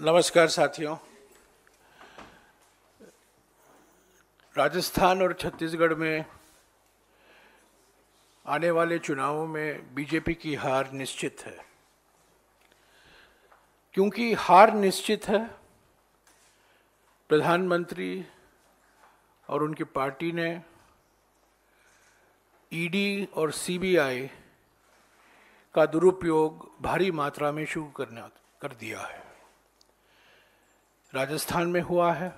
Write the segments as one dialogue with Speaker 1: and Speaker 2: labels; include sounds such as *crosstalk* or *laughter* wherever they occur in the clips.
Speaker 1: नमस्कार साथियों राजस्थान और छत्तीसगढ़ में आने वाले चुनावों में बीजेपी की हार निश्चित है क्योंकि हार निश्चित है प्रधानमंत्री और उनकी पार्टी ने ईडी और सीबीआई का दुरुपयोग भारी मात्रा में शुरू करना कर दिया है राजस्थान में हुआ है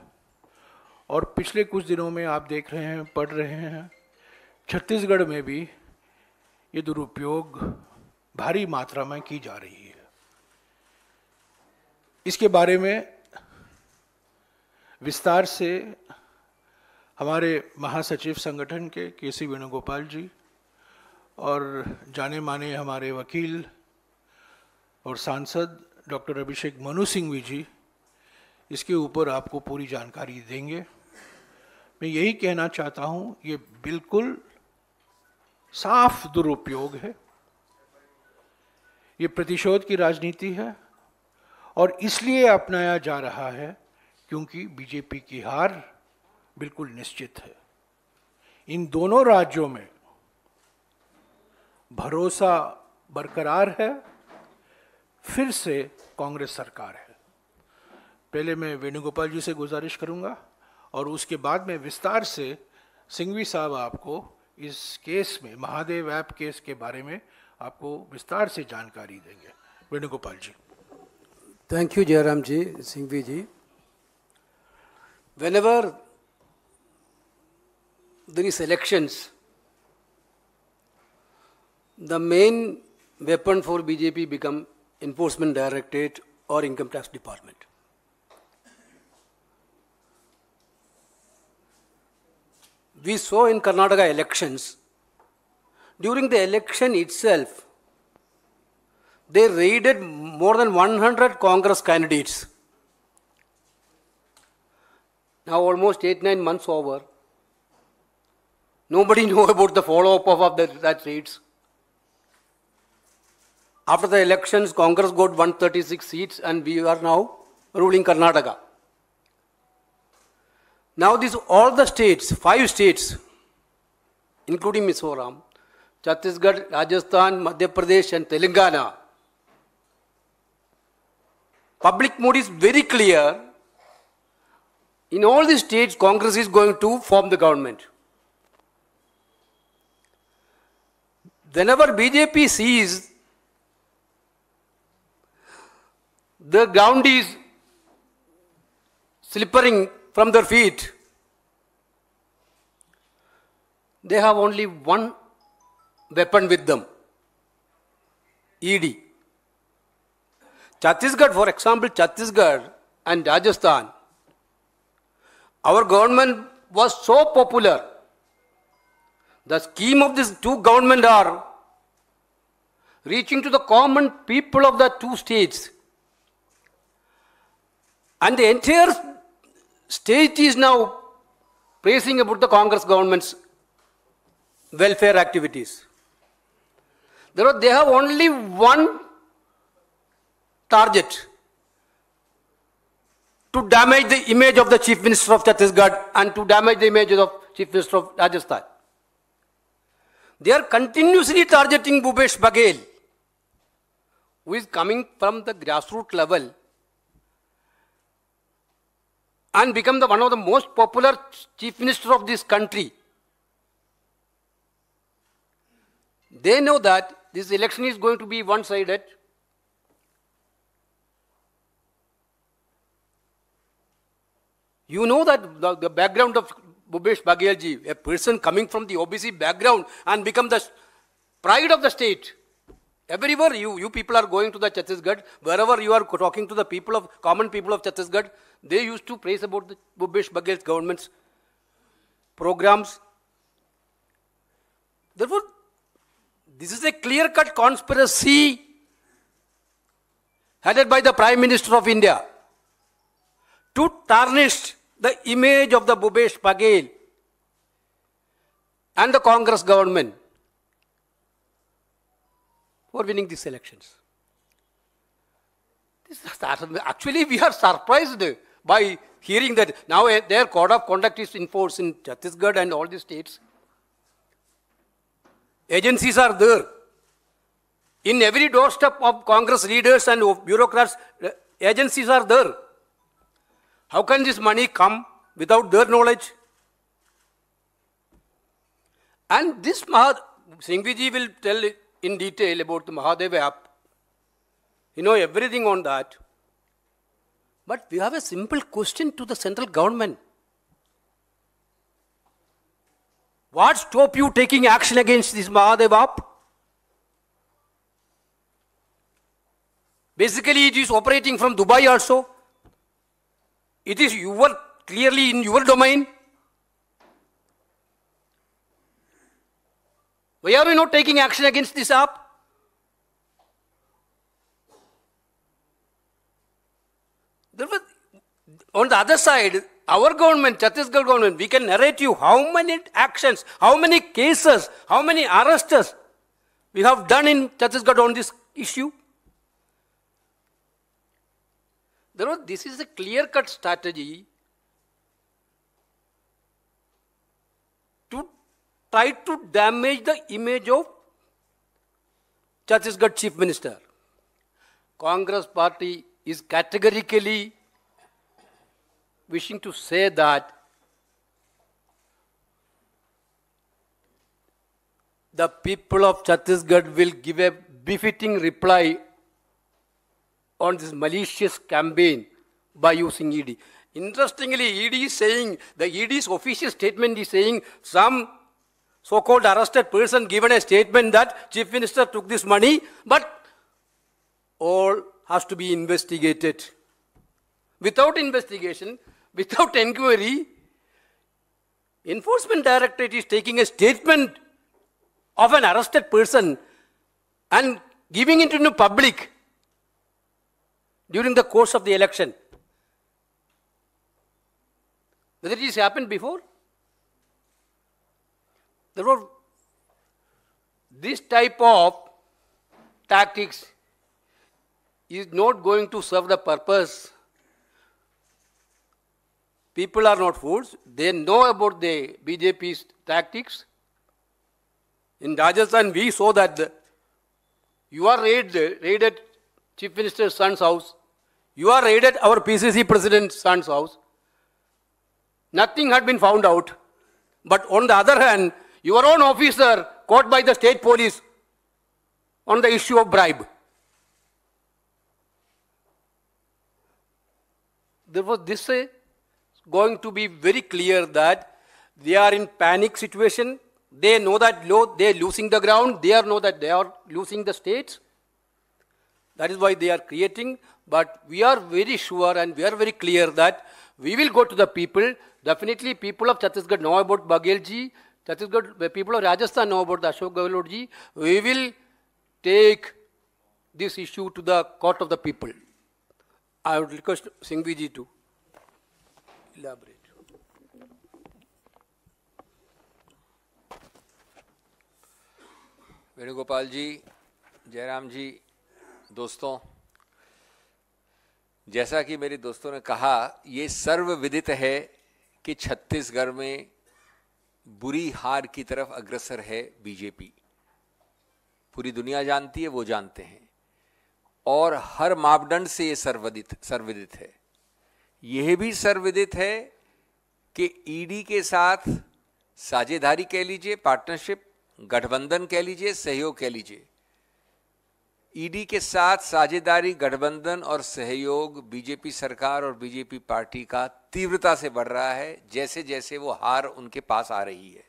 Speaker 1: और पिछले कुछ दिनों में आप देख रहे हैं पढ़ रहे हैं छत्तीसगढ़ में भी ये दुरुपयोग भारी मात्रा में की जा रही है इसके बारे में विस्तार से हमारे महासचिव संगठन के के सी वेणुगोपाल जी और जाने माने हमारे वकील और सांसद डॉक्टर अभिषेक मनु सिंघवी जी इसके ऊपर आपको पूरी जानकारी देंगे मैं यही कहना चाहता हूँ ये बिल्कुल साफ दुरुपयोग है ये प्रतिशोध की राजनीति है और इसलिए अपनाया जा रहा है क्योंकि बीजेपी की हार बिल्कुल निश्चित है इन दोनों राज्यों में भरोसा बरकरार है फिर से कांग्रेस सरकार है पहले मैं वेणुगोपाल जी से गुजारिश करूंगा और उसके बाद में विस्तार से सिंघवी साहब आपको इस केस में महादेव ऐप केस के बारे में आपको विस्तार से जानकारी देंगे Venugopal ji
Speaker 2: thank you Jairam ji Singhvi ji whenever this elections the main weapon for BJP become enforcement directorate और income tax department we saw in Karnataka elections, during the election itself, they raided more than 100 Congress candidates. Now almost 8-9 months over, nobody *laughs* knew about the follow-up of that, that raids. After the elections, Congress got 136 seats and we are now ruling Karnataka. Now these all the states, five states, including Mizoram, Chhattisgarh, Rajasthan, Madhya Pradesh and Telangana. Public mood is very clear. In all these states, Congress is going to form the government. Whenever BJP sees the ground is slippering from their feet. They have only one weapon with them ED. Chhattisgarh, for example, Chhattisgarh and Rajasthan, our government was so popular. The scheme of these two governments are reaching to the common people of the two states. And the entire state is now praising about the Congress government's welfare activities. Therefore, they have only one target to damage the image of the Chief Minister of Chhattisgarh and to damage the image of Chief Minister of Rajasthan. They are continuously targeting Bhupesh Baghel, who is coming from the grassroots level and become the one of the most popular chief minister of this country. They know that this election is going to be one-sided. You know that the, the background of Bhupesh Baghelji, a person coming from the OBC background and become the pride of the state. Everywhere you, you people are going to the Chhattisgarh, wherever you are talking to the people of common people of Chhattisgarh, they used to praise about the Bhupesh Baghel's government's programs. Therefore, this is a clear-cut conspiracy headed by the Prime Minister of India to tarnish the image of the Bhupesh Baghel and the Congress government for winning these elections. This actually, we are surprised by hearing that now eh, their code of conduct is enforced in Chhattisgarh and all the states. Agencies are there. In every doorstep of Congress leaders and bureaucrats, eh, agencies are there. How can this money come without their knowledge? And this Mahad Singhviji will tell in detail about the Mahadeva app. You know everything on that. But we have a simple question to the central government. What stop you taking action against this Mahadevap? Basically, it is operating from Dubai also. It is your, clearly in your domain. Why are we not taking action against this app? There was, on the other side, our government, Chhattisgarh government, we can narrate you how many actions, how many cases, how many arrests we have done in Chhattisgarh on this issue. There was this is a clear-cut strategy to try to damage the image of Chhattisgarh Chief Minister. Congress party is categorically wishing to say that the people of Chhattisgarh will give a befitting reply on this malicious campaign by using ED. Interestingly, ED is saying, the ED's official statement is saying some so-called arrested person given a statement that Chief Minister took this money, but all has to be investigated. Without investigation, *laughs* without inquiry, enforcement directorate is taking a statement of an arrested person and giving it to the public during the course of the election. Whether it has happened before? Therefore, this type of tactics is not going to serve the purpose. People are not fools. They know about the BJP's tactics. In Rajasthan, we saw that the, you are raided, raided Chief Minister's son's house. You are raided our PCC President's son's house. Nothing had been found out. But on the other hand, your own officer caught by the state police on the issue of bribe. there was this going to be very clear that they are in panic situation. They know that lo- they are losing the ground. They are know that they are losing the states. That is why they are creating. But we are very sure and we are very clear that we will go to the people. Definitely, people of Chhattisgarh know about Baghel ji. Chhattisgarh people of Rajasthan know about Ashok Gehlot ji. We will take this issue to the court of the people. I would request Singhviji to
Speaker 3: elaborate. Venugopal ji Jairam ji दोस्तों जैसा कि मेरे दोस्तों ने कहा ये सर्वविदित है कि छत्तीसगढ़ में बुरी हार की तरफ अग्रसर है बीजेपी पूरी दुनिया जानती है वो जानते हैं और हर मापदंड से ये सर्वदित सर्वदित है यह भी सर्वदित है कि ईडी e के साथ साझेदारी कह लीजिए पार्टनरशिप गठबंधन कह लीजिए सहयोग कह लीजिए ईडी e के साथ साझेदारी गठबंधन और सहयोग बीजेपी सरकार और बीजेपी पार्टी का तीव्रता से बढ़ रहा है जैसे जैसे वो हार उनके पास आ रही है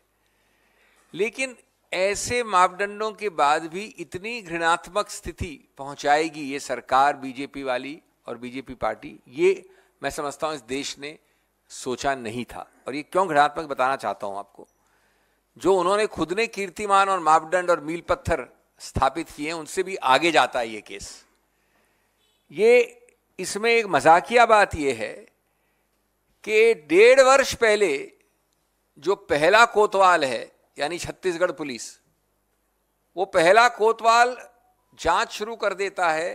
Speaker 3: लेकिन ऐसे मापदंडों के बाद भी इतनी घृणात्मक स्थिति पहुंचाएगी ये सरकार बीजेपी वाली और बीजेपी पार्टी ये मैं समझता हूं इस देश ने सोचा नहीं था और ये क्यों घृणात्मक बताना चाहता हूं आपको जो उन्होंने खुद ने कीर्तिमान और मापदंड और मील पत्थर स्थापित किए उनसे भी आगे जाता है ये केस ये इसमें एक मजाकिया बात यह है कि डेढ़ वर्ष पहले जो पहला कोतवाल है यानी छत्तीसगढ़ पुलिस वो पहला कोतवाल जांच शुरू कर देता है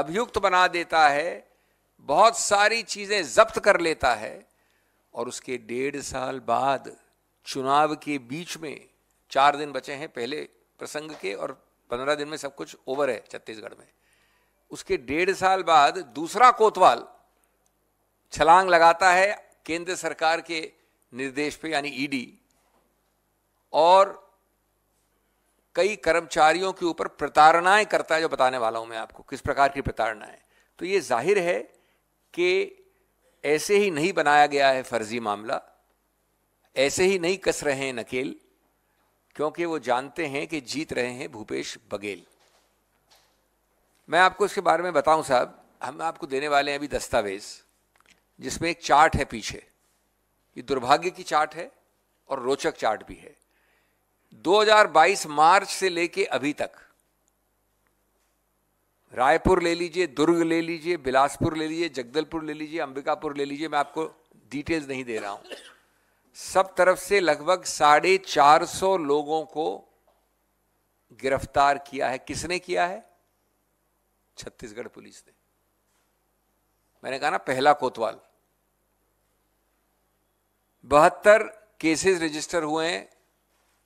Speaker 3: अभियुक्त बना देता है बहुत सारी चीज़ें जब्त कर लेता है और उसके डेढ़ साल बाद चुनाव के बीच में चार दिन बचे हैं पहले प्रसंग के और पंद्रह दिन में सब कुछ ओवर है छत्तीसगढ़ में उसके डेढ़ साल बाद दूसरा कोतवाल छलांग लगाता है केंद्र सरकार के निर्देश पे यानी ईडी e और कई कर्मचारियों के ऊपर प्रताड़नाएं करता है जो बताने वाला हूं मैं आपको किस प्रकार की प्रताड़नाएं तो ये जाहिर है कि ऐसे ही नहीं बनाया गया है फर्जी मामला ऐसे ही नहीं कस रहे हैं नकेल क्योंकि वो जानते हैं कि जीत रहे हैं भूपेश बघेल मैं आपको इसके बारे में बताऊं साहब हम आपको देने वाले हैं अभी दस्तावेज जिसमें एक चार्ट है पीछे ये दुर्भाग्य की चार्ट है और रोचक चार्ट भी है 2022 मार्च से लेके अभी तक रायपुर ले लीजिए दुर्ग ले लीजिए बिलासपुर ले लीजिए जगदलपुर ले लीजिए अंबिकापुर ले लीजिए मैं आपको डिटेल्स नहीं दे रहा हूं सब तरफ से लगभग साढ़े चार सौ लोगों को गिरफ्तार किया है किसने किया है छत्तीसगढ़ पुलिस ने मैंने कहा ना पहला कोतवाल बहत्तर केसेस रजिस्टर हुए हैं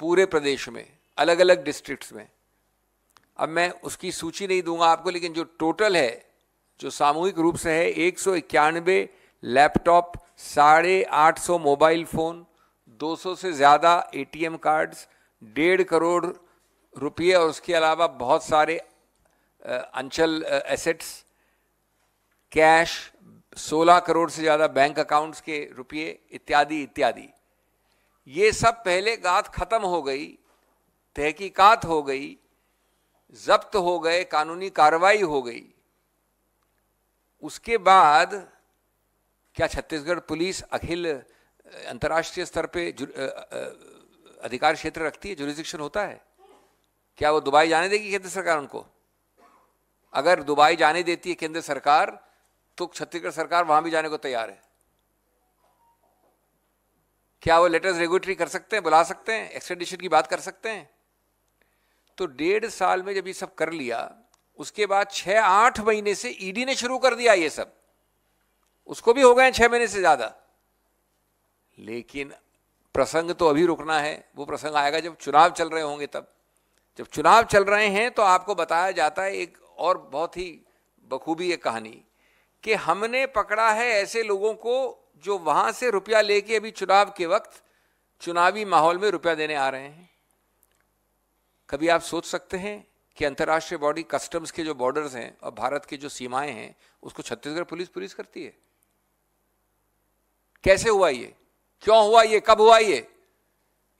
Speaker 3: पूरे प्रदेश में अलग अलग डिस्ट्रिक्ट्स में अब मैं उसकी सूची नहीं दूंगा आपको लेकिन जो टोटल है जो सामूहिक रूप से है एक सौ इक्यानवे लैपटॉप साढ़े आठ सौ मोबाइल फ़ोन 200 से ज़्यादा एटीएम कार्ड्स डेढ़ करोड़ रुपये और उसके अलावा बहुत सारे अंचल एसेट्स कैश 16 करोड़ से ज़्यादा बैंक अकाउंट्स के रुपये इत्यादि इत्यादि ये सब पहले गात खत्म हो गई तहकीकात हो गई जब्त हो गए कानूनी कार्रवाई हो गई उसके बाद क्या छत्तीसगढ़ पुलिस अखिल अंतर्राष्ट्रीय स्तर पे अधिकार क्षेत्र रखती है जुरिस्डिक्शन होता है क्या वो दुबई जाने देगी केंद्र सरकार उनको अगर दुबई जाने देती है केंद्र सरकार तो छत्तीसगढ़ सरकार वहां भी जाने को तैयार है क्या वो लेटर्स रेगुलेटरी कर सकते हैं बुला सकते हैं एक्सटेंडिशन की बात कर सकते हैं तो डेढ़ साल में जब ये सब कर लिया उसके बाद छह आठ महीने से ईडी e ने शुरू कर दिया ये सब उसको भी हो गए छह महीने से ज़्यादा लेकिन प्रसंग तो अभी रुकना है वो प्रसंग आएगा जब चुनाव चल रहे होंगे तब जब चुनाव चल रहे हैं तो आपको बताया जाता है एक और बहुत ही बखूबी एक कहानी कि हमने पकड़ा है ऐसे लोगों को जो वहां से रुपया लेके अभी चुनाव के वक्त चुनावी माहौल में रुपया देने आ रहे हैं कभी आप सोच सकते हैं कि अंतर्राष्ट्रीय बॉडी कस्टम्स के जो बॉर्डर्स हैं और भारत की जो सीमाएं हैं उसको छत्तीसगढ़ पुलिस पुलिस करती है कैसे हुआ ये क्यों हुआ ये कब हुआ ये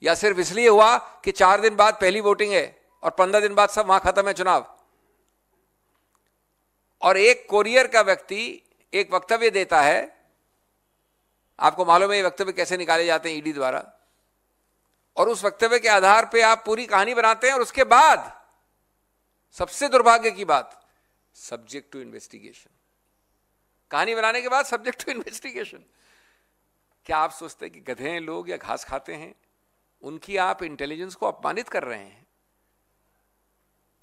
Speaker 3: या सिर्फ इसलिए हुआ कि चार दिन बाद पहली वोटिंग है और पंद्रह दिन बाद सब वहां खत्म है चुनाव और एक कोरियर का व्यक्ति एक वक्तव्य देता है आपको मालूम है ये वक्तव्य कैसे निकाले जाते हैं ईडी द्वारा और उस वक्तव्य के आधार पर आप पूरी कहानी बनाते हैं और उसके बाद सबसे दुर्भाग्य की बात सब्जेक्ट टू इन्वेस्टिगेशन कहानी बनाने के बाद सब्जेक्ट टू इन्वेस्टिगेशन क्या आप सोचते हैं कि गधे हैं लोग या घास खाते हैं उनकी आप इंटेलिजेंस को अपमानित कर रहे हैं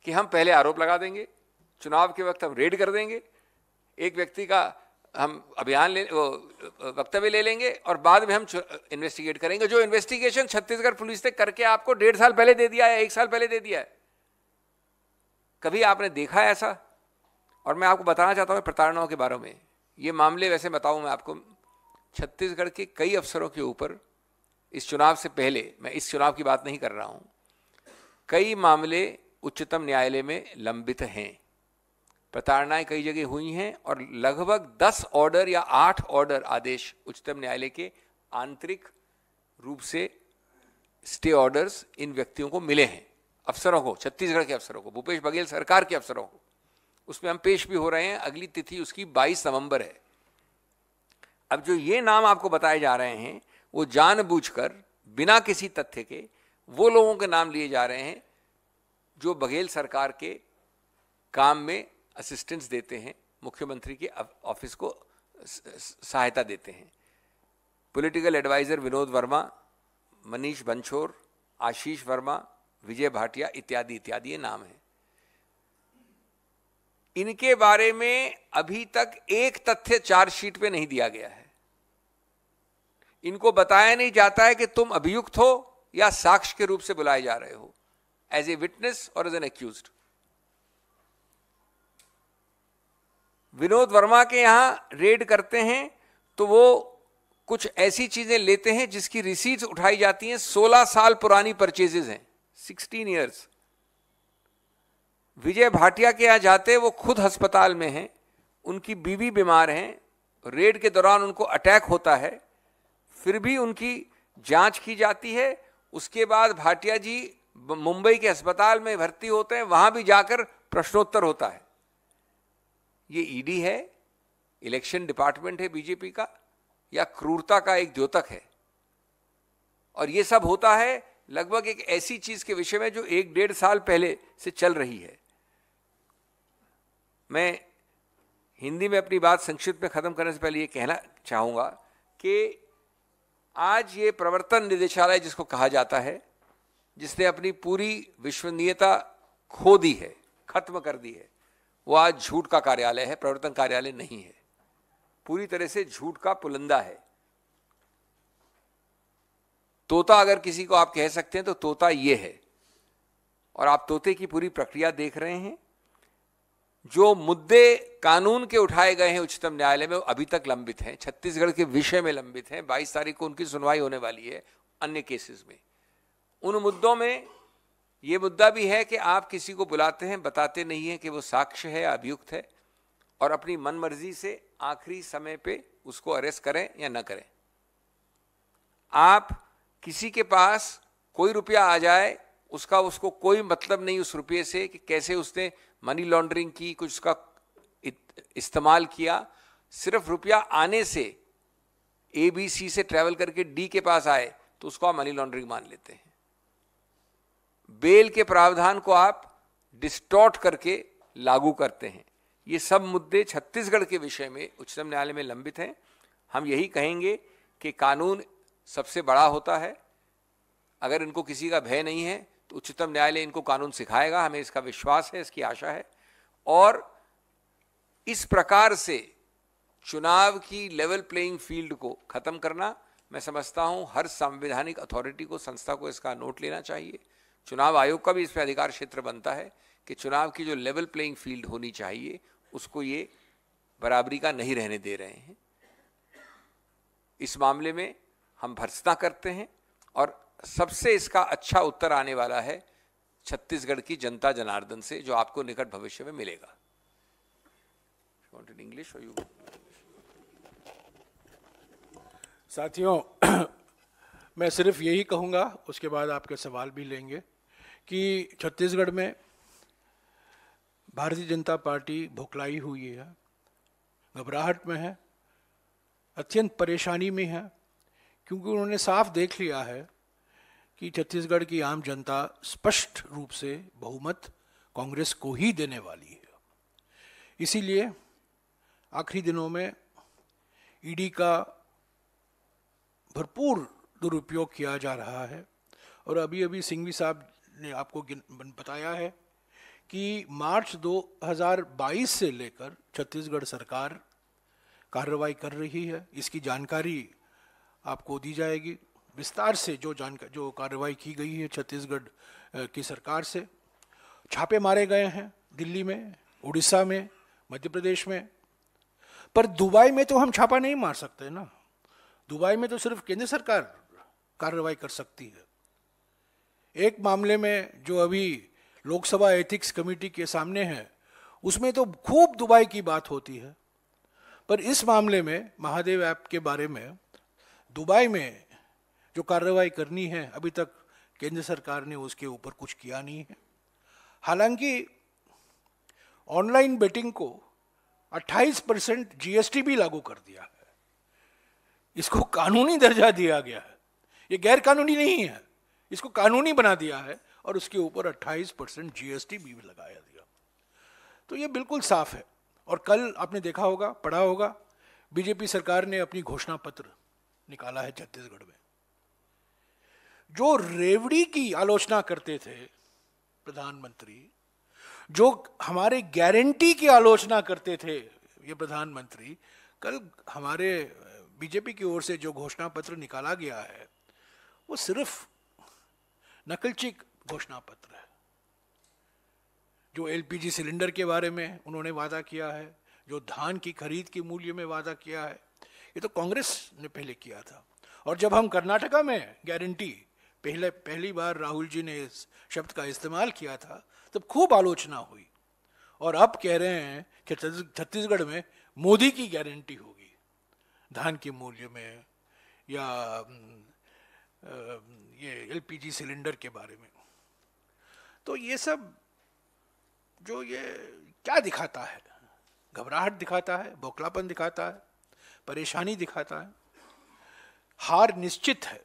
Speaker 3: कि हम पहले आरोप लगा देंगे चुनाव के वक्त हम रेड कर देंगे एक व्यक्ति का हम अभियान ले वो वक्तव्य ले लेंगे और बाद में हम इन्वेस्टिगेट करेंगे जो इन्वेस्टिगेशन छत्तीसगढ़ पुलिस ने करके आपको डेढ़ साल पहले दे दिया है एक साल पहले दे दिया है कभी आपने देखा है ऐसा और मैं आपको बताना चाहता हूँ प्रताड़नाओं के बारे में ये मामले वैसे बताऊँ मैं आपको छत्तीसगढ़ के कई अफसरों के ऊपर इस चुनाव से पहले मैं इस चुनाव की बात नहीं कर रहा हूँ कई मामले उच्चतम न्यायालय में लंबित हैं प्रताड़नाएं कई जगह हुई हैं और लगभग दस ऑर्डर या आठ ऑर्डर आदेश उच्चतम न्यायालय के आंतरिक रूप से स्टे ऑर्डर्स इन व्यक्तियों को मिले हैं अफसरों को छत्तीसगढ़ के अफसरों को भूपेश बघेल सरकार के अफसरों को उसमें हम पेश भी हो रहे हैं अगली तिथि उसकी बाईस नवंबर है अब जो ये नाम आपको बताए जा रहे हैं वो जानबूझकर बिना किसी तथ्य के वो लोगों के नाम लिए जा रहे हैं जो बघेल सरकार के काम में असिस्टेंस देते हैं मुख्यमंत्री के ऑफिस को सहायता देते हैं पॉलिटिकल एडवाइज़र विनोद वर्मा मनीष बंछोर आशीष वर्मा विजय भाटिया इत्यादि इत्यादि ये नाम हैं इनके बारे में अभी तक एक तथ्य चार्जशीट पे नहीं दिया गया है इनको बताया नहीं जाता है कि तुम अभियुक्त हो या साक्ष्य के रूप से बुलाए जा रहे हो एज ए विटनेस और as an accused Vinod Verma के यहाँ रेड करते हैं तो वो कुछ ऐसी चीज़ें लेते हैं जिसकी रिसीट्स उठाई जाती हैं 16 साल पुरानी परचेजेज हैं 16 इयर्स विजय भाटिया के यहाँ जाते वो खुद अस्पताल में हैं उनकी बीवी बीमार हैं रेड के दौरान उनको अटैक होता है फिर भी उनकी जांच की जाती है उसके बाद भाटिया जी मुंबई के अस्पताल में भर्ती होते हैं वहाँ भी जाकर प्रश्नोत्तर होता है ये ईडी e है इलेक्शन डिपार्टमेंट है बीजेपी का या क्रूरता का एक द्योतक है और ये सब होता है लगभग एक ऐसी चीज के विषय में जो एक डेढ़ साल पहले से चल रही है मैं हिंदी में अपनी बात संक्षिप्त में खत्म करने से पहले ये कहना चाहूंगा कि आज ये प्रवर्तन निदेशालय जिसको कहा जाता है जिसने अपनी पूरी विश्वसनीयता खो दी है खत्म कर दी है वो आज झूठ का कार्यालय है प्रवर्तन कार्यालय नहीं है पूरी तरह से झूठ का पुलंदा है तोता अगर किसी को आप कह सकते हैं तो तोता ये है और आप तोते की पूरी प्रक्रिया देख रहे हैं जो मुद्दे कानून के उठाए गए हैं उच्चतम न्यायालय में अभी तक लंबित हैं छत्तीसगढ़ के विषय में लंबित हैं 22 तारीख को उनकी सुनवाई होने वाली है अन्य केसेस में उन मुद्दों में ये मुद्दा भी है कि आप किसी को बुलाते हैं बताते नहीं है कि वो साक्ष्य है अभियुक्त है और अपनी मनमर्जी से आखिरी समय पे उसको अरेस्ट करें या ना करें आप किसी के पास कोई रुपया आ जाए उसका उसको कोई मतलब नहीं उस रुपये से कि कैसे उसने मनी लॉन्ड्रिंग की कुछ उसका इस्तेमाल किया सिर्फ रुपया आने से ए बी सी से ट्रेवल करके डी के पास आए तो उसको आप मनी लॉन्ड्रिंग मान लेते हैं बेल के प्रावधान को आप डिस्टॉर्ट करके लागू करते हैं ये सब मुद्दे छत्तीसगढ़ के विषय में उच्चतम न्यायालय में लंबित हैं हम यही कहेंगे कि कानून सबसे बड़ा होता है अगर इनको किसी का भय नहीं है तो उच्चतम न्यायालय इनको कानून सिखाएगा हमें इसका विश्वास है इसकी आशा है और इस प्रकार से चुनाव की लेवल प्लेइंग फील्ड को ख़त्म करना मैं समझता हूं हर संवैधानिक अथॉरिटी को संस्था को इसका नोट लेना चाहिए चुनाव आयोग का भी इसमें अधिकार क्षेत्र बनता है कि चुनाव की जो लेवल प्लेइंग फील्ड होनी चाहिए उसको ये बराबरी का नहीं रहने दे रहे हैं इस मामले में हम भर्सना करते हैं और सबसे इसका अच्छा उत्तर आने वाला है छत्तीसगढ़ की जनता जनार्दन से जो आपको निकट भविष्य में मिलेगा इंग्लिश और यू
Speaker 1: साथियों *clears throat* मैं सिर्फ यही कहूंगा उसके बाद आपके सवाल भी लेंगे कि छत्तीसगढ़ में भारतीय जनता पार्टी भुखलाई हुई है घबराहट में है अत्यंत परेशानी में है क्योंकि उन्होंने साफ देख लिया है कि छत्तीसगढ़ की आम जनता स्पष्ट रूप से बहुमत कांग्रेस को ही देने वाली है इसीलिए आखिरी दिनों में ईडी का भरपूर दुरुपयोग किया जा रहा है और अभी अभी सिंघवी साहब ने आपको बताया है कि मार्च 2022 से लेकर छत्तीसगढ़ सरकार कार्रवाई कर रही है इसकी जानकारी आपको दी जाएगी विस्तार से जो जान जो कार्रवाई की गई है छत्तीसगढ़ की सरकार से छापे मारे गए हैं दिल्ली में उड़ीसा में मध्य प्रदेश में पर दुबई में तो हम छापा नहीं मार सकते ना दुबई में तो सिर्फ केंद्र सरकार कार्रवाई कर सकती है एक मामले में जो अभी लोकसभा एथिक्स कमेटी के सामने है उसमें तो खूब दुबई की बात होती है पर इस मामले में महादेव ऐप के बारे में दुबई में जो कार्रवाई करनी है अभी तक केंद्र सरकार ने उसके ऊपर कुछ किया नहीं है हालांकि ऑनलाइन बेटिंग को 28 परसेंट जीएसटी भी लागू कर दिया है इसको कानूनी दर्जा दिया गया है ये गैर कानूनी नहीं है इसको कानूनी बना दिया है और उसके ऊपर 28 परसेंट जीएसटी भी लगाया दिया तो ये बिल्कुल साफ है और कल आपने देखा होगा पढ़ा होगा बीजेपी सरकार ने अपनी घोषणा पत्र निकाला है छत्तीसगढ़ में जो रेवड़ी की आलोचना करते थे प्रधानमंत्री जो हमारे गारंटी की आलोचना करते थे ये प्रधानमंत्री कल हमारे बीजेपी की ओर से जो घोषणा पत्र निकाला गया है वो सिर्फ नकलची घोषणा पत्र है जो एलपीजी सिलेंडर के बारे में उन्होंने वादा किया है जो धान की खरीद के मूल्य में वादा किया है ये तो कांग्रेस ने पहले किया था और जब हम कर्नाटका में गारंटी पहले पहली बार राहुल जी ने इस शब्द का इस्तेमाल किया था तब खूब आलोचना हुई और अब कह रहे हैं कि छत्तीसगढ़ में मोदी की गारंटी होगी धान के मूल्य में या ये एल सिलेंडर के बारे में तो ये सब जो ये क्या दिखाता है घबराहट दिखाता है बौखलापन दिखाता है परेशानी दिखाता है हार निश्चित है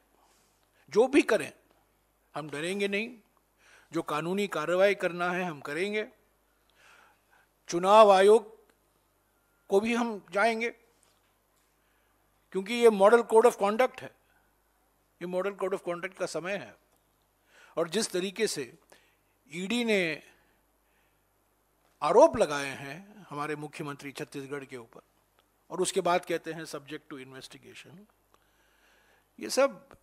Speaker 1: जो भी करें हम डरेंगे नहीं जो कानूनी कार्रवाई करना है हम करेंगे चुनाव आयोग को भी हम जाएंगे क्योंकि ये मॉडल कोड ऑफ कॉन्डक्ट है ये मॉडल कोड ऑफ कॉन्डक्ट का समय है और जिस तरीके से ईडी e ने आरोप लगाए हैं हमारे मुख्यमंत्री छत्तीसगढ़ के ऊपर और उसके बाद कहते हैं सब्जेक्ट टू इन्वेस्टिगेशन ये सब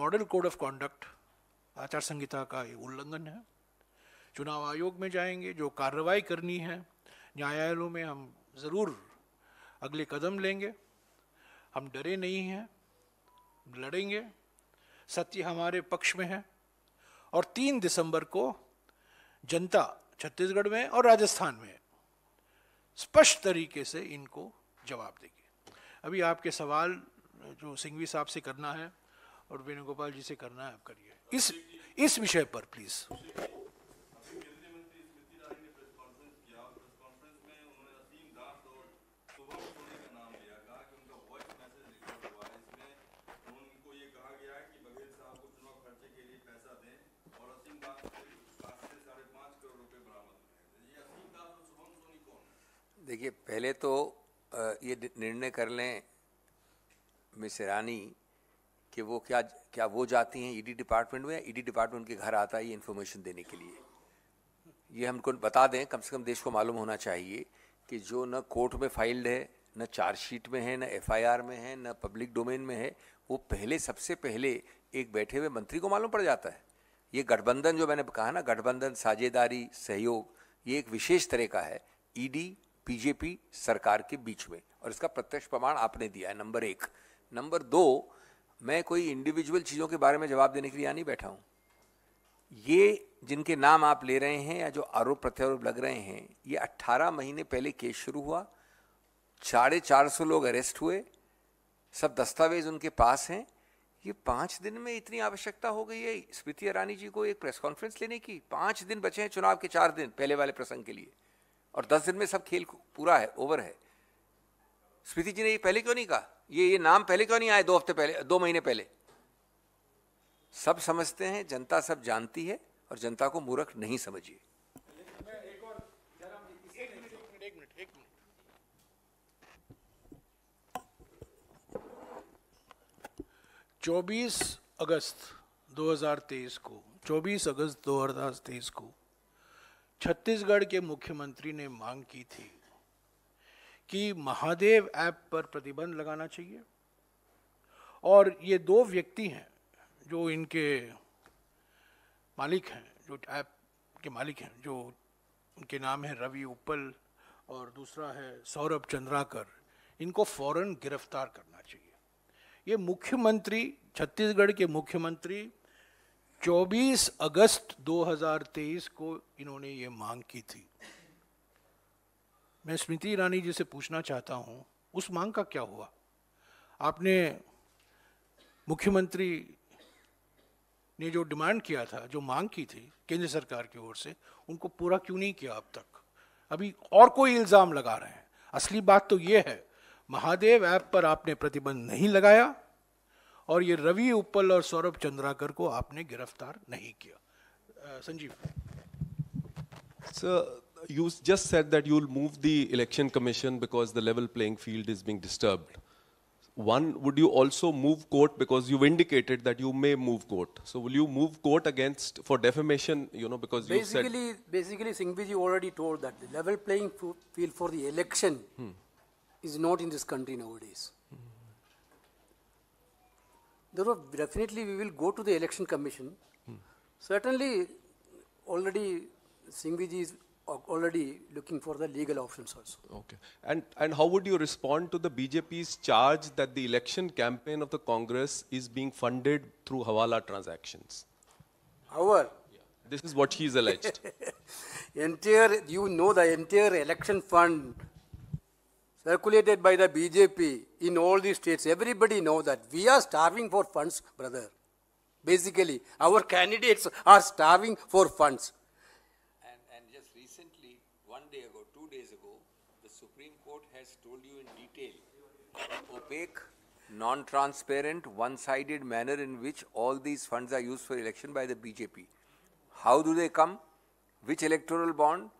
Speaker 1: मॉडल कोड ऑफ कॉन्डक्ट आचार संहिता का ये उल्लंघन है चुनाव आयोग में जाएंगे जो कार्रवाई करनी है न्यायालयों में हम ज़रूर अगले कदम लेंगे हम डरे नहीं हैं लड़ेंगे सत्य हमारे पक्ष में है और तीन दिसंबर को जनता छत्तीसगढ़ में और राजस्थान में स्पष्ट तरीके से इनको जवाब देगी अभी आपके सवाल जो सिंघवी साहब से करना है और वेणुगोपाल जी से करना है आप करिए इस इस विषय पर प्लीज़
Speaker 3: देखिए पहले तो ये निर्णय कर लें मिस ईरानी कि वो क्या क्या वो जाती हैं ईडी e डिपार्टमेंट में या ईडी e डिपार्टमेंट के घर आता है ये इन्फॉर्मेशन देने के लिए ये हमको बता दें कम से कम देश को मालूम होना चाहिए कि जो न कोर्ट में फाइल्ड है न चार्जशीट में है न एफआईआर में है न पब्लिक डोमेन में है वो पहले सबसे पहले एक बैठे हुए मंत्री को मालूम पड़ जाता है ये गठबंधन जो मैंने कहा ना गठबंधन साझेदारी सहयोग ये एक विशेष तरह का है ईडी e बीजेपी सरकार के बीच में और इसका प्रत्यक्ष प्रमाण आपने दिया है नंबर एक नंबर दो मैं कोई इंडिविजुअल चीज़ों के बारे में जवाब देने के लिए यहाँ नहीं बैठा हूँ ये जिनके नाम आप ले रहे हैं या जो आरोप प्रत्यारोप लग रहे हैं ये 18 महीने पहले केस शुरू हुआ साढ़े चार सौ लोग अरेस्ट हुए सब दस्तावेज उनके पास हैं ये पाँच दिन में इतनी आवश्यकता हो गई है स्मृति ईरानी जी को एक प्रेस कॉन्फ्रेंस लेने की पाँच दिन बचे हैं चुनाव के चार दिन पहले वाले प्रसंग के लिए और दस दिन में सब खेल पूरा है ओवर है स्मृति जी ने ये पहले क्यों नहीं कहा ये ये नाम पहले क्यों नहीं आए दो हफ्ते पहले दो महीने पहले सब समझते हैं जनता सब जानती है और जनता को मूर्ख नहीं समझिए
Speaker 1: चौबीस अगस्त 2023 को 24 अगस्त 2023 को छत्तीसगढ़ के मुख्यमंत्री ने मांग की थी कि महादेव ऐप पर प्रतिबंध लगाना चाहिए और ये दो व्यक्ति हैं जो इनके मालिक हैं जो ऐप के मालिक हैं जो उनके नाम है रवि उपल और दूसरा है सौरभ चंद्राकर इनको फौरन गिरफ्तार करना चाहिए ये मुख्यमंत्री छत्तीसगढ़ के मुख्यमंत्री 24 अगस्त 2023 को इन्होंने ये मांग की थी मैं स्मृति ईरानी जी से पूछना चाहता हूँ उस मांग का क्या हुआ आपने मुख्यमंत्री ने जो डिमांड किया था जो मांग की थी केंद्र सरकार की ओर से उनको पूरा क्यों नहीं किया अब तक अभी और कोई इल्ज़ाम लगा रहे हैं असली बात तो ये है महादेव ऐप पर आपने प्रतिबंध नहीं लगाया और ये रवि उपल और सौरभ चंद्राकर को आपने गिरफ्तार नहीं किया Sanjeev
Speaker 3: sir you just said that you'll move the election commission because the level playing field is being disturbed. One, would you also move court because you've indicated that you may move court. So will you move court against for defamation, you know, because basically,
Speaker 2: you said... Basically, Singhvi, you already told that the level playing field for the election hmm. is not in this country nowadays. definitely we will go to the election commission. Hmm. Certainly, already Singhviji is already looking for the legal options also.
Speaker 3: Okay. And, and how would you respond to the BJP's charge that the election campaign of the Congress is being funded through Hawala transactions? Our? This is what he is alleged.
Speaker 2: *laughs* entire, you know the entire election fund circulated by the BJP in all the states, everybody know that we are starving for funds, brother. Basically, our candidates are starving for funds.
Speaker 3: And, and just recently, one day ago, two days ago, the Supreme Court has told you in detail opaque, non-transparent, one-sided manner in which all these funds are used for election by the BJP. How do they come? Which electoral bond?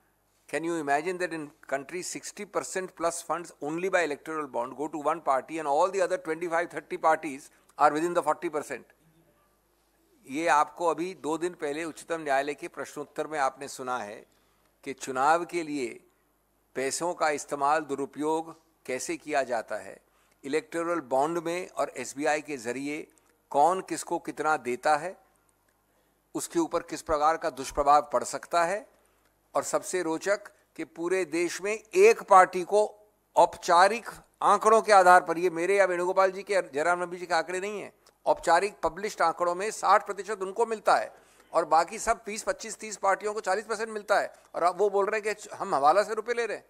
Speaker 3: Can you imagine that in country 60% plus funds only by electoral bond go to one party and all the other 25, 30 parties are within the 40%? ये आपको अभी दो दिन पहले उच्चतम न्यायालय के प्रश्नोत्तर में आपने सुना है कि चुनाव के लिए पैसों का इस्तेमाल दुरुपयोग कैसे किया जाता है इलेक्टोरल बॉन्ड में और एसबीआई के जरिए कौन किसको कितना देता है उसके ऊपर किस प्रकार का दुष्प्रभाव पड़ सकता है और सबसे रोचक कि पूरे देश में एक पार्टी को औपचारिक आंकड़ों के आधार पर ये मेरे या वेणुगोपाल जी के जयराम नबी जी के आंकड़े नहीं है औपचारिक पब्लिश्ड आंकड़ों में साठ प्रतिशत उनको मिलता है और बाकी सब बीस पच्चीस तीस पार्टियों को चालीस परसेंट मिलता है और अब वो बोल रहे हैं कि हम हवाला से रुपए ले रहे हैं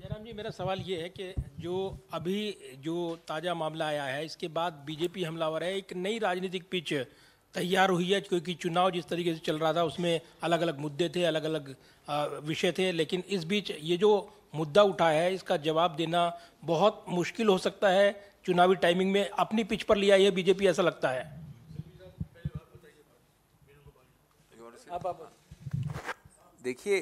Speaker 1: जयराम जी मेरा सवाल ये है कि जो अभी जो ताज़ा मामला आया है इसके बाद बीजेपी हमलावर है एक नई राजनीतिक पिच तैयार हुई है क्योंकि चुनाव जिस तरीके से चल रहा था उसमें अलग अलग मुद्दे थे अलग अलग विषय थे लेकिन इस बीच ये जो मुद्दा उठा है इसका जवाब देना बहुत मुश्किल हो सकता है चुनावी टाइमिंग में अपनी पिच पर लिया यह बीजेपी ऐसा लगता
Speaker 3: है देखिए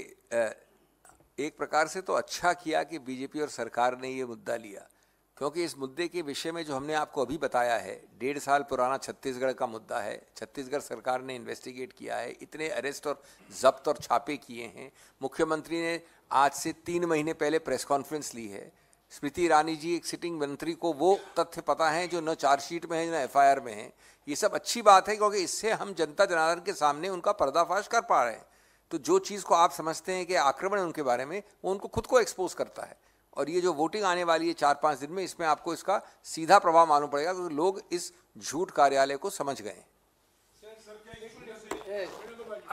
Speaker 3: एक प्रकार से तो अच्छा किया कि बीजेपी और सरकार ने ये मुद्दा लिया क्योंकि इस मुद्दे के विषय में जो हमने आपको अभी बताया है डेढ़ साल पुराना छत्तीसगढ़ का मुद्दा है छत्तीसगढ़ सरकार ने इन्वेस्टिगेट किया है इतने अरेस्ट और जब्त और छापे किए हैं मुख्यमंत्री ने आज से तीन महीने पहले प्रेस कॉन्फ्रेंस ली है स्मृति ईरानी जी एक सिटिंग मंत्री को वो तथ्य पता है जो न चार्जशीट में है न एफ में है ये सब अच्छी बात है क्योंकि इससे हम जनता जनार्दन के सामने उनका पर्दाफाश कर पा रहे हैं तो जो चीज़ को आप समझते हैं कि आक्रमण उनके बारे में वो उनको खुद को एक्सपोज करता है और ये जो वोटिंग आने वाली है चार पांच दिन में इसमें आपको इसका सीधा प्रभाव मालूम पड़ेगा क्योंकि तो लोग इस झूठ कार्यालय को समझ गए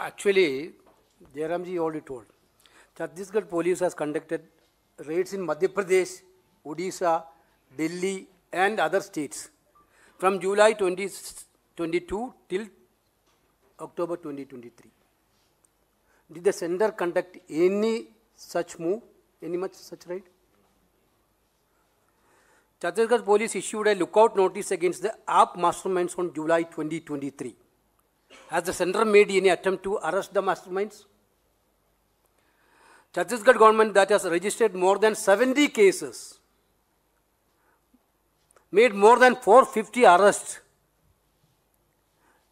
Speaker 3: actually
Speaker 2: Jairam ji already told Chhattisgarh police has conducted raids in Madhya Pradesh Orissa Delhi and other states from July twenty till October twenty twenty three the tender conduct any such move any much such right Chhattisgarh police issued a lookout notice against the AAP masterminds on July 2023. Has the centre made any attempt to arrest the masterminds? Chhattisgarh government that has registered more than 70 cases, made more than 450 arrests.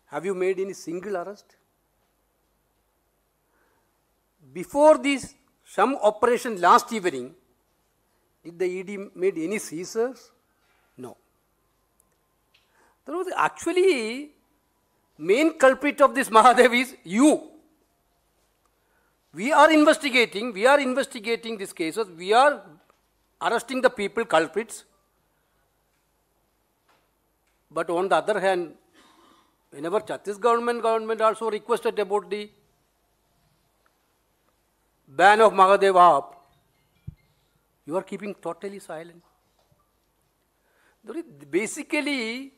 Speaker 2: Have you made any single arrest? Before this, some operation last evening, did the ED made any seizures? No. There was actually main culprit of this Mahadev is you. We are investigating, we are investigating these cases, we are arresting the people, culprits. But on the other hand, whenever Chhattis government, government also requested about the ban of Mahadev app. You are keeping totally silent. Basically,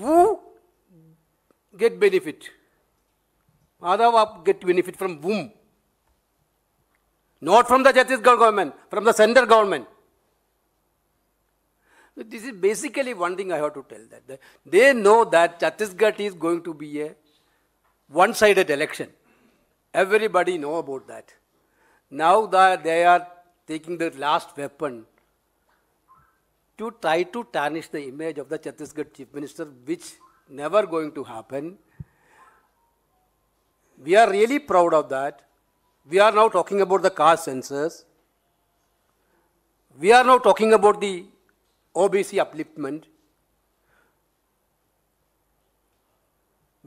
Speaker 2: who get benefit? Madhava get benefit from whom? Not from the Chhattisgarh government, from the central government. This is basically one thing I have to tell that. They know that Chhattisgarh is going to be a one-sided election. Everybody know about that. Now that they are taking the last weapon to try to tarnish the image of the Chhattisgarh chief minister, which never going to happen. We are really proud of that. We are now talking about the caste census. We are now talking about the OBC upliftment.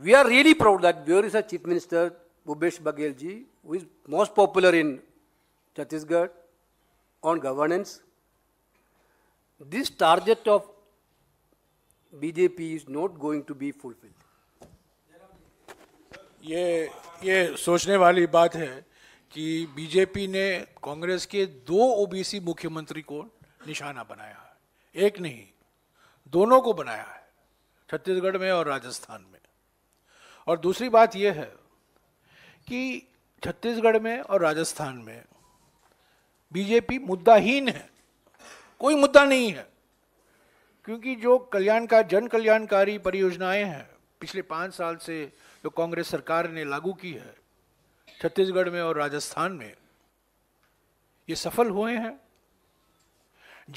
Speaker 2: We are really proud that there is a Chief Minister, Bhupesh Baghel ji, who is most popular in Chhattisgarh on governance. This target of BJP is not going to be fulfilled.
Speaker 1: ये ये सोचने वाली बात है कि BJP ने कांग्रेस के दो ओबीसी मुख्यमंत्री को निशाना बनाया है एक नहीं दोनों को बनाया है छत्तीसगढ़ में और राजस्थान में और दूसरी बात यह है कि छत्तीसगढ़ में और राजस्थान में बीजेपी मुद्दाहीन है कोई मुद्दा नहीं है क्योंकि जो का जन कल्याणकारी परियोजनाएं हैं पिछले पाँच साल से जो कांग्रेस सरकार ने लागू की है छत्तीसगढ़ में और राजस्थान में ये सफल हुए हैं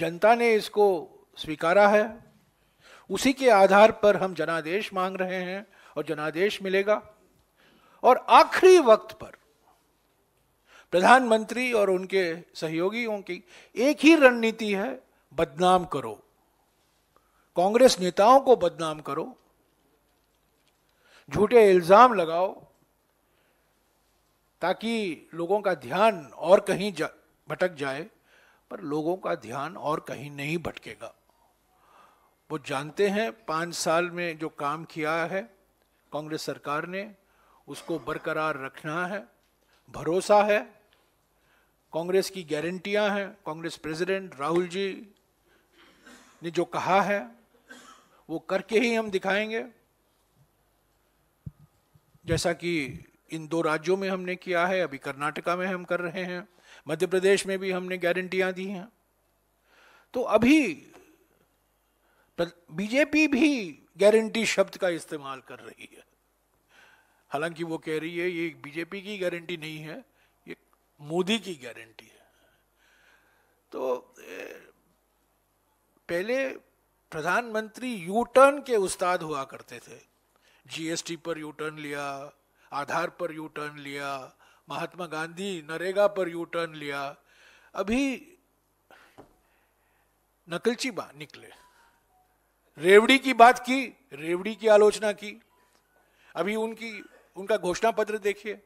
Speaker 1: जनता ने इसको स्वीकारा है उसी के आधार पर हम जनादेश मांग रहे हैं और जनादेश मिलेगा और आखिरी वक्त पर प्रधानमंत्री और उनके सहयोगियों की एक ही रणनीति है बदनाम करो कांग्रेस नेताओं को बदनाम करो झूठे इल्जाम लगाओ ताकि लोगों का ध्यान और कहीं जा, भटक जाए पर लोगों का ध्यान और कहीं नहीं भटकेगा वो जानते हैं पाँच साल में जो काम किया है कांग्रेस सरकार ने उसको बरकरार रखना है भरोसा है कांग्रेस की गारंटियां हैं कांग्रेस प्रेसिडेंट राहुल जी ने जो कहा है वो करके ही हम दिखाएंगे जैसा कि इन दो राज्यों में हमने किया है अभी कर्नाटका में हम कर रहे हैं मध्य प्रदेश में भी हमने गारंटियां दी हैं तो अभी बीजेपी भी गारंटी शब्द का इस्तेमाल कर रही है हालांकि वो कह रही है ये बीजेपी की गारंटी नहीं है मोदी की गारंटी है तो पहले प्रधानमंत्री यू टर्न के उस्ताद हुआ करते थे जीएसटी पर यू टर्न लिया आधार पर यू टर्न लिया महात्मा गांधी नरेगा पर यू टर्न लिया अभी नकलची बा निकले रेवड़ी की बात की रेवड़ी की आलोचना की अभी उनकी उनका घोषणा पत्र देखिए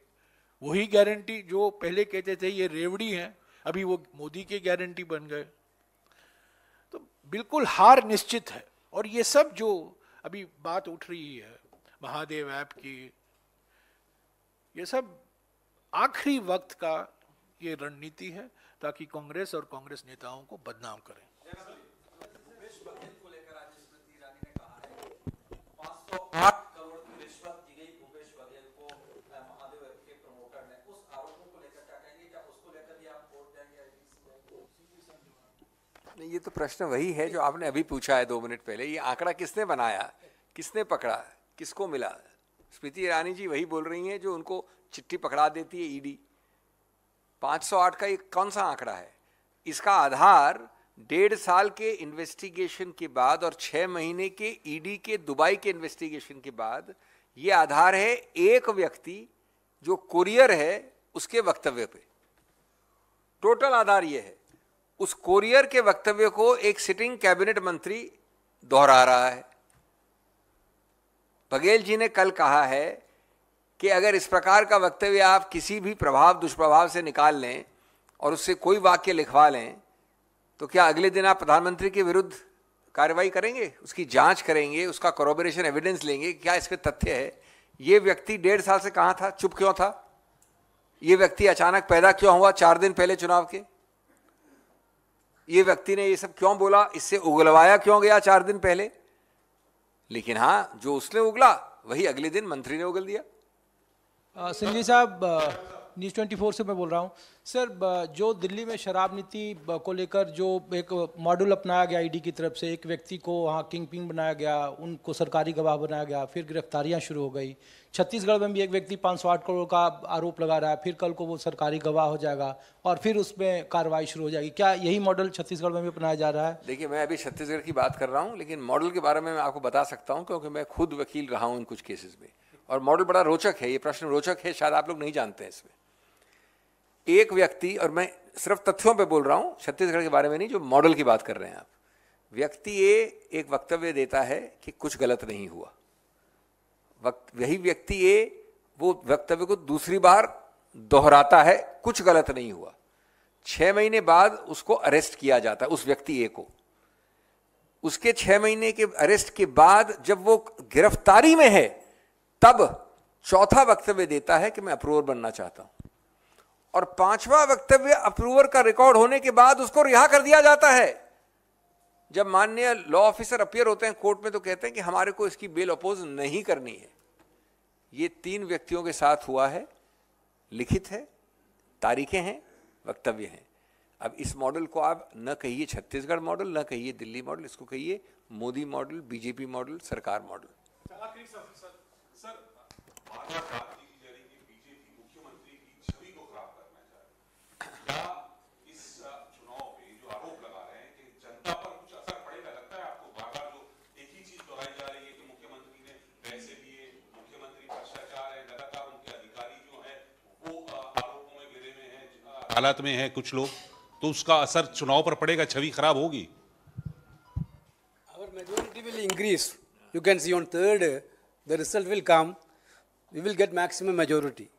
Speaker 1: वही गारंटी जो पहले कहते थे ये रेवड़ी है अभी वो मोदी के गारंटी बन गए तो बिल्कुल हार निश्चित है और ये सब जो अभी बात उठ रही है महादेव ऐप की ये सब आखिरी वक्त का ये रणनीति है ताकि कांग्रेस और कांग्रेस नेताओं को बदनाम करें
Speaker 2: आठ
Speaker 3: ये तो प्रश्न वही है जो आपने अभी पूछा है दो मिनट पहले ये आंकड़ा किसने बनाया किसने पकड़ा किसको मिला स्मृति ईरानी जी वही बोल रही हैं जो उनको चिट्ठी पकड़ा देती है ईडी 508 का ये कौन सा आंकड़ा है इसका आधार डेढ़ साल के इन्वेस्टिगेशन के बाद और छह महीने के ईडी के दुबई के इन्वेस्टिगेशन के बाद ये आधार है एक व्यक्ति जो कुरियर है उसके वक्तव्य पे टोटल आधार ये है उस कोरियर के वक्तव्य को एक सिटिंग कैबिनेट मंत्री दोहरा रहा है बघेल जी ने कल कहा है कि अगर इस प्रकार का वक्तव्य आप किसी भी प्रभाव दुष्प्रभाव से निकाल लें और उससे कोई वाक्य लिखवा लें तो क्या अगले दिन आप प्रधानमंत्री के विरुद्ध कार्रवाई करेंगे उसकी जांच करेंगे उसका कॉरोबोरेशन एविडेंस लेंगे क्या इसमें तथ्य है ये व्यक्ति डेढ़ साल से कहाँ था चुप क्यों था ये व्यक्ति अचानक पैदा क्यों हुआ चार दिन पहले चुनाव के ये व्यक्ति ने ये सब क्यों बोला इससे उगलवाया क्यों गया चार दिन पहले लेकिन हाँ जो उसने उगला वही अगले दिन मंत्री ने उगल दिया
Speaker 1: सिंह जी साहब न्यूज़ ट्वेंटी फोर से मैं बोल रहा हूँ सर जो दिल्ली में शराब नीति को लेकर जो एक मॉडल अपनाया गया ईडी की तरफ से एक व्यक्ति को वहाँ किंग पिंग बनाया गया उनको सरकारी गवाह बनाया गया फिर गिरफ्तारियाँ शुरू हो गई छत्तीसगढ़ में भी एक व्यक्ति पाँच सौ करोड़ का आरोप लगा रहा है फिर कल को वो सरकारी गवाह हो जाएगा और फिर उसमें कार्रवाई शुरू हो जाएगी क्या यही मॉडल छत्तीसगढ़ में भी अपनाया जा रहा है
Speaker 3: देखिए मैं अभी छत्तीसगढ़ की बात कर रहा हूँ लेकिन मॉडल के बारे में मैं आपको बता सकता हूँ क्योंकि मैं खुद वकील रहा हूँ इन कुछ केसेस में और मॉडल बड़ा रोचक है ये प्रश्न रोचक है शायद आप लोग नहीं जानते हैं इसमें एक व्यक्ति और मैं सिर्फ तथ्यों पे बोल रहा हूँ छत्तीसगढ़ के बारे में नहीं जो मॉडल की बात कर रहे हैं आप व्यक्ति ये एक वक्तव्य देता है कि कुछ गलत नहीं हुआ वक्त वही व्यक्ति ये वो वक्तव्य को दूसरी बार दोहराता है कुछ गलत नहीं हुआ छः महीने बाद उसको अरेस्ट किया जाता है उस व्यक्ति ए को उसके छः महीने के अरेस्ट के बाद जब वो गिरफ्तारी में है तब चौथा वक्तव्य देता है कि मैं अप्रूवर बनना चाहता हूं और पांचवा वक्तव्य अप्रूवर का रिकॉर्ड होने के बाद उसको रिहा कर दिया जाता है जब माननीय लॉ ऑफिसर अपियर होते हैं कोर्ट में तो कहते हैं कि हमारे को इसकी बेल अपोज नहीं करनी है ये तीन व्यक्तियों के साथ हुआ है लिखित है तारीखें हैं वक्तव्य हैं अब इस मॉडल को आप न कहिए छत्तीसगढ़ मॉडल न कहिए दिल्ली मॉडल इसको कहिए मोदी मॉडल बीजेपी मॉडल सरकार मॉडल भावना की जा रही बीजेपी मुख्यमंत्री की छवि को खराब करना चाह रही इस चुनाव में जो आरोप लगा रहे हैं कि जनता पर कुछ असर पड़ेगा लगता है
Speaker 1: आपको बार बार जो एक ही चीज दोहराई जा रही है कि मुख्यमंत्री ने पैसे लिए मुख्यमंत्री भ्रष्टाचार है लगातार उनके अधिकारी जो है वो आरोपों में घिरे हालात में है कुछ लोग तो उसका असर चुनाव पर पड़ेगा छवि खराब होगी अगर
Speaker 2: majority will increase you can see on third the result will come we will get maximum majority.